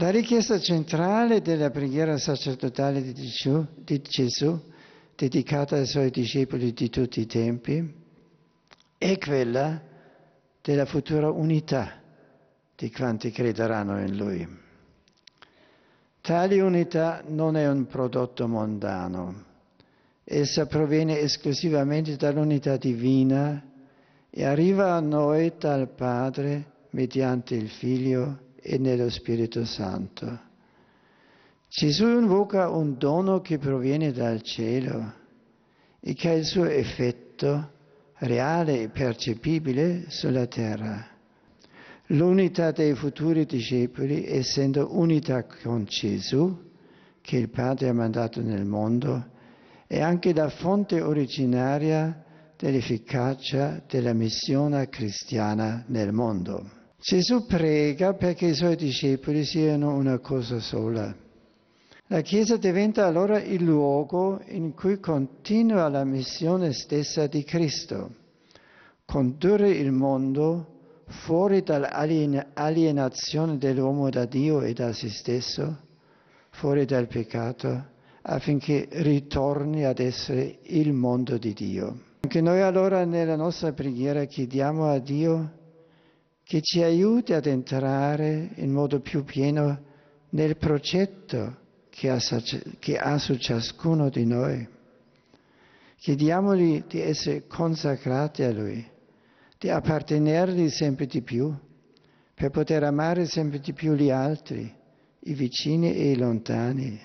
La richiesta centrale della preghiera sacerdotale di Gesù, di Gesù dedicata ai suoi discepoli di tutti i tempi, è quella della futura unità di quanti crederanno in Lui. Tale unità non è un prodotto mondano, essa proviene esclusivamente dall'unità divina e arriva a noi dal Padre mediante il Figlio e nello Spirito Santo. Gesù invoca un dono che proviene dal cielo e che ha il suo effetto reale e percepibile sulla terra. L'unità dei futuri discepoli, essendo unità con Gesù, che il Padre ha mandato nel mondo, è anche la fonte originaria dell'efficacia della missione cristiana nel mondo. Gesù prega perché i suoi discepoli siano una cosa sola. La Chiesa diventa allora il luogo in cui continua la missione stessa di Cristo, condurre il mondo fuori dall'alienazione dell'uomo da Dio e da se stesso, fuori dal peccato, affinché ritorni ad essere il mondo di Dio. Anche noi allora nella nostra preghiera chiediamo a Dio che ci aiuti ad entrare in modo più pieno nel progetto che ha, su ciascuno di noi. Chiediamogli di essere consacrati a Lui, di appartenergli sempre di più, per poter amare sempre di più gli altri, i vicini e i lontani.